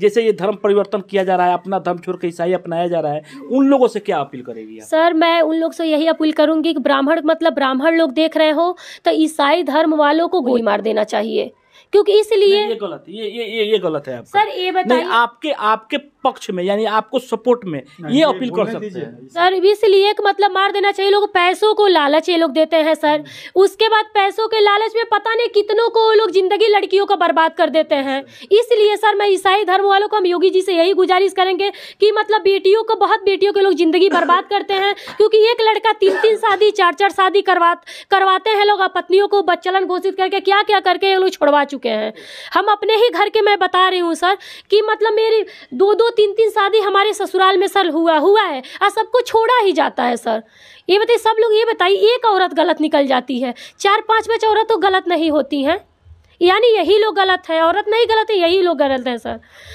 जैसे ये धर्म परिवर्तन किया जा रहा है अपना धर्म छोड़ के ईसाई अपनाया जा रहा है उन लोगों से क्या अपील करेगी सर मैं उन लोग से यही अपील करूंगी कि ब्राह्मण मतलब ब्राह्मण लोग देख रहे हो तो ईसाई धर्म वालों को गोली मार देना चाहिए क्योंकि इसलिए ये गलत ये ये, ये गलत है आपका। सर ये बताइए आपके आपके पक्ष में यानी आपको सपोर्ट में हाँ, ये अपील कर सकते हैं सर इसलिए मतलब मार देना चाहिए लोग पैसों को लालच ये लोग देते हैं सर हाँ। उसके बाद पैसों के लालच में पता नहीं कितनों को लोग जिंदगी लड़कियों को बर्बाद कर देते हैं इसलिए सर मैं ईसाई धर्म वालों को हम योगी जी से यही गुजारिश करेंगे कि मतलब बेटियों को बहुत बेटियों के लोग जिंदगी बर्बाद करते हैं क्योंकि एक लड़का तीन तीन शादी चार चार शादी करवा करवाते हैं लोग पत्नियों को बच्चलन घोषित करके क्या क्या करके ये लोग छोड़वा चुके हैं हम अपने ही घर के मैं बता रही हूँ सर कि मतलब मेरी दो दो तीन तीन शादी हमारे ससुराल में सर हुआ हुआ है और सबको छोड़ा ही जाता है सर ये बताइए सब लोग ये बताइए एक औरत गलत निकल जाती है चार पाँच पाँच औरत तो गलत नहीं होती हैं यानी यही लोग गलत है औरत नहीं गलत है यही लोग गलत है सर